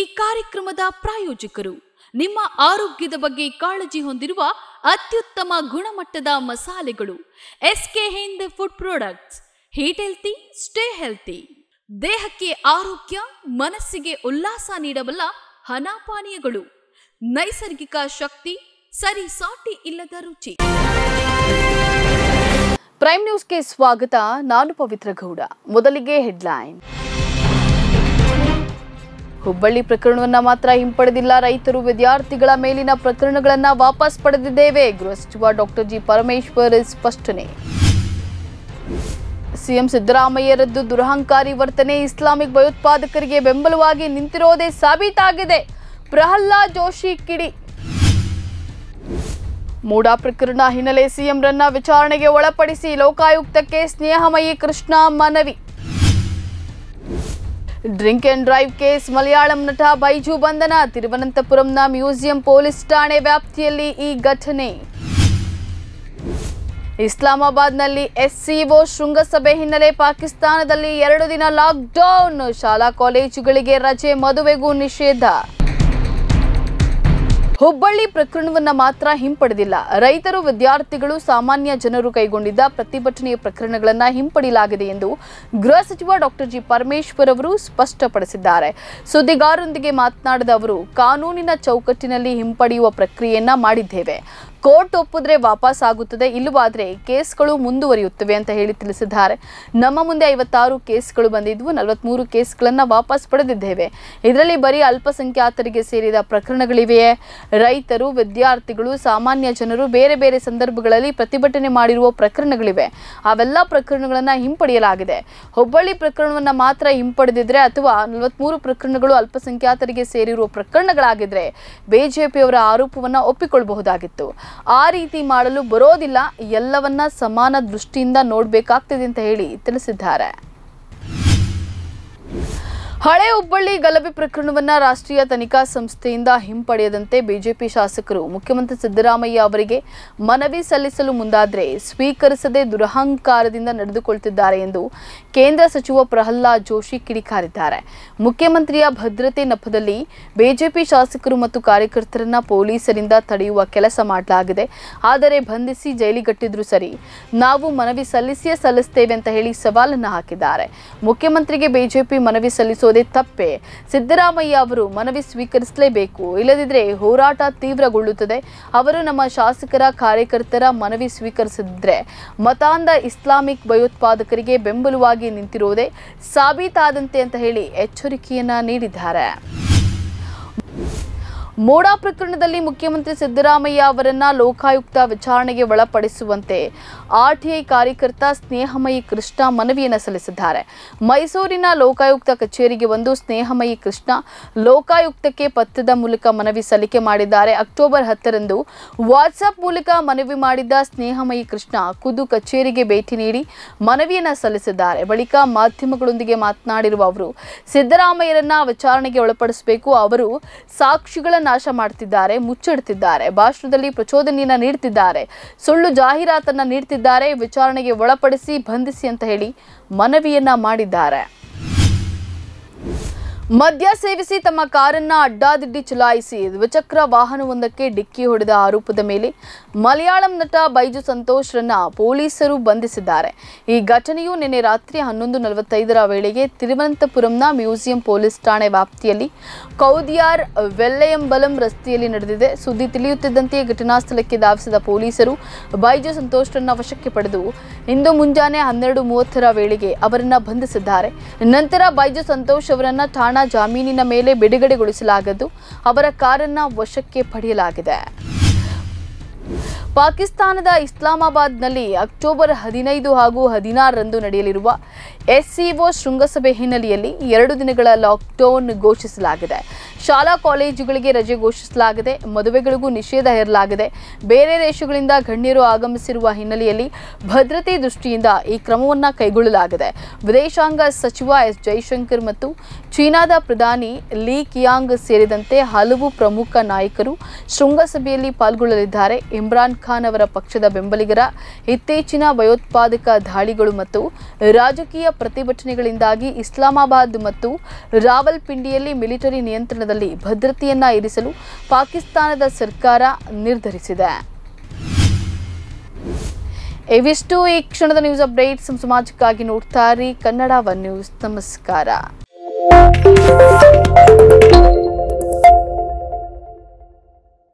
ಈ ಕಾರ್ಯಕ್ರಮದ ಪ್ರಾಯೋಜಕರು ನಿಮ್ಮ ಆರೋಗ್ಯದ ಬಗ್ಗೆ ಕಾಳಜಿ ಹೊಂದಿರುವ ಅತ್ಯುತ್ತಮ ಗುಣಮಟ್ಟದ ಮಸಾಲೆಗಳು SK Hind food products eat healthy stay healthy ದೇಹಕ್ಕೆ ಆರೋಗ್ಯ ಮನಸ್ಸಿಗೆ ಉಲ್ಲಾಸ ನೀಡಬಲ್ಲ ಹನಾಪಾನೀಯಗಳು ನೈಸರ್ಗಿಕ ಶಕ್ತಿ ಸರಿ ಸಾಟಿ ಇಲ್ಲದ ರುಚಿ ಪ್ರೈಮ್ ನ್ಯೂಸ್ಗೆ ಸ್ವಾಗತ ನಾನು ಪವಿತ್ರ ಗೌಡ ಮೊದಲಿಗೆ ಹೆಡ್ಲೈನ್ ಹುಬ್ಬಳ್ಳಿ ಪ್ರಕರಣವನ್ನ ಮಾತ್ರ ಹಿಂಪಡೆದಿಲ್ಲ ರೈತರು ವಿದ್ಯಾರ್ಥಿಗಳ ಮೇಲಿನ ಪ್ರಕರಣಗಳನ್ನ ವಾಪಸ್ ಪಡೆದಿದ್ದೇವೆ ಗೃಹ ಸಚಿವ ಡಾಕ್ಟರ್ ಜಿ ಪರಮೇಶ್ವರ್ ಸ್ಪಷ್ಟನೆ ಸಿಎಂ ಸಿದ್ದರಾಮಯ್ಯರದ್ದು ದುರಹಂಕಾರಿ ವರ್ತನೆ ಇಸ್ಲಾಮಿಕ್ ಭಯೋತ್ಪಾದಕರಿಗೆ ಬೆಂಬಲವಾಗಿ ನಿಂತಿರೋದೇ ಸಾಬೀತಾಗಿದೆ ಪ್ರಹ್ಲಾದ್ ಜೋಶಿ ಕಿಡಿ ಮೂಡಾ ಪ್ರಕರಣ ಹಿನ್ನೆಲೆ ಸಿಎಂರನ್ನ ವಿಚಾರಣೆಗೆ ಒಳಪಡಿಸಿ ಲೋಕಾಯುಕ್ತಕ್ಕೆ ಸ್ನೇಹಮಯಿ ಕೃಷ್ಣ ಮನವಿ drink and drive case Malayalam ನಟ ಬೈಜು ಬಂಧನ ತಿರುವನಂತಪುರಂನ ಮ್ಯೂಸಿಯಂ ಪೊಲೀಸ್ ಠಾಣೆ ವ್ಯಾಪ್ತಿಯಲ್ಲಿ ಈ ಘಟನೆ ಇಸ್ಲಾಮಾಬಾದ್ನಲ್ಲಿ ಎಸ್ಸಿಒ ಶೃಂಗಸಭೆ ಹಿನ್ನೆಲೆ ಪಾಕಿಸ್ತಾನದಲ್ಲಿ ಎರಡು ದಿನ ಲಾಕ್ಡೌನ್ ಶಾಲಾ ಕಾಲೇಜುಗಳಿಗೆ ರಜೆ ಮದುವೆಗೂ ನಿಷೇಧ ಹುಬ್ಬಳ್ಳಿ ಪ್ರಕರಣವನ್ನು ಮಾತ್ರ ಹಿಂಪಡೆದಿಲ್ಲ ರೈತರು ವಿದ್ಯಾರ್ಥಿಗಳು ಸಾಮಾನ್ಯ ಜನರು ಕೈಗೊಂಡಿದ್ದ ಪ್ರತಿಭಟನೆಯ ಪ್ರಕರಣಗಳನ್ನು ಹಿಂಪಡೆಯಲಾಗಿದೆ ಎಂದು ಗೃಹ ಸಚಿವ ಡಾಕ್ಟರ್ ಜಿ ಪರಮೇಶ್ವರ್ ಅವರು ಸ್ಪಷ್ಟಪಡಿಸಿದ್ದಾರೆ ಸುದ್ದಿಗಾರರೊಂದಿಗೆ ಮಾತನಾಡಿದ ಅವರು ಕಾನೂನಿನ ಚೌಕಟ್ಟಿನಲ್ಲಿ ಹಿಂಪಡೆಯುವ ಪ್ರಕ್ರಿಯೆಯನ್ನ ಮಾಡಿದ್ದೇವೆ ಕೋರ್ಟ್ ಒಪ್ಪಿದ್ರೆ ವಾಪಸ್ ಆಗುತ್ತದೆ ಇಲ್ಲವಾದ್ರೆ ಕೇಸ್ಗಳು ಮುಂದುವರಿಯುತ್ತವೆ ಅಂತ ಹೇಳಿ ತಿಳಿಸಿದ್ದಾರೆ ನಮ್ಮ ಮುಂದೆ ಐವತ್ತಾರು ಕೇಸ್ಗಳು ಬಂದಿದ್ವು ನಲವತ್ತ್ಮೂರು ಕೇಸ್ಗಳನ್ನು ವಾಪಸ್ ಪಡೆದಿದ್ದೇವೆ ಇದರಲ್ಲಿ ಬರೀ ಅಲ್ಪಸಂಖ್ಯಾತರಿಗೆ ಸೇರಿದ ಪ್ರಕರಣಗಳಿವೆಯೇ ರೈತರು ವಿದ್ಯಾರ್ಥಿಗಳು ಸಾಮಾನ್ಯ ಜನರು ಬೇರೆ ಬೇರೆ ಸಂದರ್ಭಗಳಲ್ಲಿ ಪ್ರತಿಭಟನೆ ಮಾಡಿರುವ ಪ್ರಕರಣಗಳಿವೆ ಅವೆಲ್ಲ ಪ್ರಕರಣಗಳನ್ನು ಹಿಂಪಡೆಯಲಾಗಿದೆ ಹುಬ್ಬಳ್ಳಿ ಪ್ರಕರಣವನ್ನು ಮಾತ್ರ ಹಿಂಪಡೆದಿದ್ರೆ ಅಥವಾ ನಲವತ್ಮೂರು ಪ್ರಕರಣಗಳು ಅಲ್ಪಸಂಖ್ಯಾತರಿಗೆ ಸೇರಿರುವ ಪ್ರಕರಣಗಳಾಗಿದ್ರೆ ಬಿಜೆಪಿಯವರ ಆರೋಪವನ್ನು ಒಪ್ಪಿಕೊಳ್ಳಬಹುದಾಗಿತ್ತು ಆ ರೀತಿ ಮಾಡಲು ಬರೋದಿಲ್ಲ ಎಲ್ಲವನ್ನ ಸಮಾನ ದೃಷ್ಟಿಯಿಂದ ನೋಡಬೇಕಾಗ್ತದೆ ಅಂತ ಹೇಳಿ ತಿಳಿಸಿದ್ದಾರೆ ಹಳೆ ಹುಬ್ಬಳ್ಳಿ ಗಲಭೆ ಪ್ರಕರಣವನ್ನು ರಾಷ್ಟ್ರೀಯ ತನಿಖಾ ಸಂಸ್ಥೆಯಿಂದ ಹಿಂಪಡೆಯದಂತೆ ಬಿಜೆಪಿ ಶಾಸಕರು ಮುಖ್ಯಮಂತ್ರಿ ಸಿದ್ದರಾಮಯ್ಯ ಅವರಿಗೆ ಮನವಿ ಸಲ್ಲಿಸಲು ಮುಂದಾದರೆ ಸ್ವೀಕರಿಸದೆ ದುರಹಂಕಾರದಿಂದ ನಡೆದುಕೊಳ್ತಿದ್ದಾರೆ ಎಂದು ಕೇಂದ್ರ ಸಚಿವ ಪ್ರಹ್ಲಾದ್ ಜೋಶಿ ಕಿಡಿಕಾರಿದ್ದಾರೆ ಮುಖ್ಯಮಂತ್ರಿಯ ಭದ್ರತೆ ನೆಪದಲ್ಲಿ ಬಿಜೆಪಿ ಶಾಸಕರು ಮತ್ತು ಕಾರ್ಯಕರ್ತರನ್ನ ಪೊಲೀಸರಿಂದ ತಡೆಯುವ ಕೆಲಸ ಮಾಡಲಾಗಿದೆ ಆದರೆ ಬಂಧಿಸಿ ಜೈಲಿಗಟ್ಟಿದ್ರು ಸರಿ ನಾವು ಮನವಿ ಸಲ್ಲಿಸಿಯೇ ಸಲ್ಲಿಸ್ತೇವೆ ಅಂತ ಹೇಳಿ ಸವಾಲನ್ನು ಹಾಕಿದ್ದಾರೆ ಮುಖ್ಯಮಂತ್ರಿಗೆ ಬಿಜೆಪಿ ಮನವಿ ಸಲ್ಲಿಸುವ ಮಾಡಿರೋದೇ ತಪ್ಪೇ ಸಿದ್ದರಾಮಯ್ಯ ಅವರು ಮನವಿ ಸ್ವೀಕರಿಸಲೇಬೇಕು ಇಲ್ಲದಿದ್ದರೆ ಹೋರಾಟ ತೀವ್ರಗೊಳ್ಳುತ್ತದೆ ಅವರು ನಮ್ಮ ಶಾಸಕರ ಕಾರ್ಯಕರ್ತರ ಮನವಿ ಸ್ವೀಕರಿಸಿದ್ರೆ ಮತಾಂಧ ಇಸ್ಲಾಮಿಕ್ ಭಯೋತ್ಪಾದಕರಿಗೆ ಬೆಂಬಲವಾಗಿ ನಿಂತಿರುವುದೇ ಸಾಬೀತಾದಂತೆ ಅಂತ ಹೇಳಿ ಎಚ್ಚರಿಕೆಯನ್ನ ನೀಡಿದ್ದಾರೆ ಮೋಡಾ ಪ್ರಕರಣದಲ್ಲಿ ಮುಖ್ಯಮಂತ್ರಿ ಸಿದ್ದರಾಮಯ್ಯ ಅವರನ್ನ ಲೋಕಾಯುಕ್ತ ವಿಚಾರಣೆಗೆ ಒಳಪಡಿಸುವಂತೆ ಆರ್ಟಿಐ ಕಾರ್ಯಕರ್ತ ಸ್ನೇಹಮಯಿ ಕೃಷ್ಣ ಮನವಿಯನ್ನು ಸಲ್ಲಿಸಿದ್ದಾರೆ ಮೈಸೂರಿನ ಲೋಕಾಯುಕ್ತ ಕಚೇರಿಗೆ ಬಂದು ಸ್ನೇಹಮಯಿ ಕೃಷ್ಣ ಲೋಕಾಯುಕ್ತಕ್ಕೆ ಪತ್ರದ ಮೂಲಕ ಮನವಿ ಸಲ್ಲಿಕೆ ಮಾಡಿದ್ದಾರೆ ಅಕ್ಟೋಬರ್ ಹತ್ತರಂದು ವಾಟ್ಸಪ್ ಮೂಲಕ ಮನವಿ ಮಾಡಿದ್ದ ಸ್ನೇಹಮಯಿ ಕೃಷ್ಣ ಖುದ್ದು ಕಚೇರಿಗೆ ಭೇಟಿ ನೀಡಿ ಮನವಿಯನ್ನು ಸಲ್ಲಿಸಿದ್ದಾರೆ ಬಳಿಕ ಮಾಧ್ಯಮಗಳೊಂದಿಗೆ ಮಾತನಾಡಿರುವ ಅವರು ಸಿದ್ದರಾಮಯ್ಯರನ್ನ ವಿಚಾರಣೆಗೆ ಒಳಪಡಿಸಬೇಕು ಅವರು ಸಾಕ್ಷಿಗಳ ನಾಶ ಮಾಡ್ತಿದ್ದಾರೆ ಮುಚ್ಚಿಡ್ತಿದ್ದಾರೆ ಭಾಷಣದಲ್ಲಿ ಪ್ರಚೋದನೆಯನ್ನ ನೀಡ್ತಿದ್ದಾರೆ ಸುಳ್ಳು ಜಾಹೀರಾತನ್ನ ನೀಡ್ತಿದ್ದಾರೆ ವಿಚಾರಣೆಗೆ ಒಳಪಡಿಸಿ ಬಂಧಿಸಿ ಅಂತ ಹೇಳಿ ಮನವಿಯನ್ನ ಮಾಡಿದ್ದಾರೆ ಮದ್ಯ ಸೇವಿಸಿ ತಮ್ಮ ಕಾರನ್ನ ಅಡ್ಡಾದಿಡ್ಡಿ ಚಲಾಯಿಸಿ ದ್ವಿಚಕ್ರ ವಾಹನವೊಂದಕ್ಕೆ ಡಿಕ್ಕಿ ಹೊಡೆದ ಆರೋಪದ ಮೇಲೆ ಮಲಯಾಳಂ ನಟ ಬೈಜು ಸಂತೋಷ್ರನ್ನ ಪೊಲೀಸರು ಬಂಧಿಸಿದ್ದಾರೆ ಈ ಘಟನೆಯು ನಿನ್ನೆ ರಾತ್ರಿ ಹನ್ನೊಂದು ನಲವತ್ತೈದರ ವೇಳೆಗೆ ತಿರುವನಂತಪುರಂನ ಮ್ಯೂಸಿಯಂ ಪೊಲೀಸ್ ಠಾಣೆ ವ್ಯಾಪ್ತಿಯಲ್ಲಿ ಕೌದಿಯಾರ್ ವೆಲ್ಲಯಂಬಲಂ ರಸ್ತೆಯಲ್ಲಿ ನಡೆದಿದೆ ಸುದ್ದಿ ತಿಳಿಯುತ್ತಿದ್ದಂತೆಯೇ ಘಟನಾ ಸ್ಥಳಕ್ಕೆ ಧಾವಿಸಿದ ಪೊಲೀಸರು ಬೈಜು ಸಂತೋಷ್ರನ್ನ ವಶಕ್ಕೆ ಪಡೆದು ಇಂದು ಮುಂಜಾನೆ ಹನ್ನೆರಡು ಮೂವತ್ತರ ವೇಳೆಗೆ ಅವರನ್ನ ಬಂಧಿಸಿದ್ದಾರೆ ನಂತರ ಬೈಜು ಸಂತೋಷ್ ಅವರನ್ನ ಠಾಣೆ ಪ್ರಕರಣ ಜಾಮೀನಿನ ಮೇಲೆ ಬಿಡುಗಡೆಗೊಳಿಸಲಾಗದ್ದು ಅವರ ಕಾರನ್ನ ವಶಕ್ಕೆ ಪಡೆಯಲಾಗಿದೆ ಪಾಕಿಸ್ತಾನದ ಇಸ್ಲಾಮಾಬಾದ್ನಲ್ಲಿ ಅಕ್ಟೋಬರ್ ಹದಿನೈದು ಹಾಗೂ ಹದಿನಾರರಂದು ನಡೆಯಲಿರುವ ಎಸ್ಸಿಒ ಶೃಂಗಸಭೆ ಹಿನ್ನೆಲೆಯಲ್ಲಿ ಎರಡು ದಿನಗಳ ಲಾಕ್ಡೌನ್ ಘೋಷಿಸಲಾಗಿದೆ ಶಾಲಾ ಕಾಲೇಜುಗಳಿಗೆ ರಜೆ ಘೋಷಿಸಲಾಗಿದೆ ಮದುವೆಗಳಿಗೂ ನಿಷೇಧ ಹೇರಲಾಗಿದೆ ಬೇರೆ ದೇಶಗಳಿಂದ ಗಣ್ಯರು ಆಗಮಿಸಿರುವ ಹಿನ್ನೆಲೆಯಲ್ಲಿ ಭದ್ರತೆ ದೃಷ್ಟಿಯಿಂದ ಈ ಕ್ರಮವನ್ನು ಕೈಗೊಳ್ಳಲಾಗಿದೆ ವಿದೇಶಾಂಗ ಸಚಿವ ಎಸ್ ಜೈಶಂಕರ್ ಮತ್ತು ಚೀನಾದ ಪ್ರಧಾನಿ ಲೀ ಕಿಯಾಂಗ್ ಸೇರಿದಂತೆ ಹಲವು ಪ್ರಮುಖ ನಾಯಕರು ಶೃಂಗಸಭೆಯಲ್ಲಿ ಪಾಲ್ಗೊಳ್ಳಲಿದ್ದಾರೆ ಇಮ್ರಾನ್ ಖಾನ್ ಅವರ ಪಕ್ಷದ ಬೆಂಬಲಿಗರ ಇತ್ತೀಚಿನ ಭಯೋತ್ಪಾದಕ ದಾಳಿಗಳು ಮತ್ತು ರಾಜಕೀಯ ಪ್ರತಿಭಟನೆಗಳಿಂದಾಗಿ ಇಸ್ಲಾಮಾಬಾದ್ ಮತ್ತು ರಾವಲ್ಪಿಂಡಿಯಲ್ಲಿ ಮಿಲಿಟರಿ ನಿಯಂತ್ರಣದಲ್ಲಿ ಭದ್ರತೆಯನ್ನ ಇರಿಸಲು ಪಾಕಿಸ್ತಾನದ ಸರ್ಕಾರ ನಿರ್ಧರಿಸಿದೆ ಇವಿಷ್ಟು ಈ ಕ್ಷಣದ ನ್ಯೂಸ್ ಅಪ್ಡೇಟ್ಸ್ ಸಮಾಜಕ್ಕಾಗಿ ನೋಡ್ತಾ ಕನ್ನಡ ವನ್ ನ್ಯೂಸ್ ನಮಸ್ಕಾರ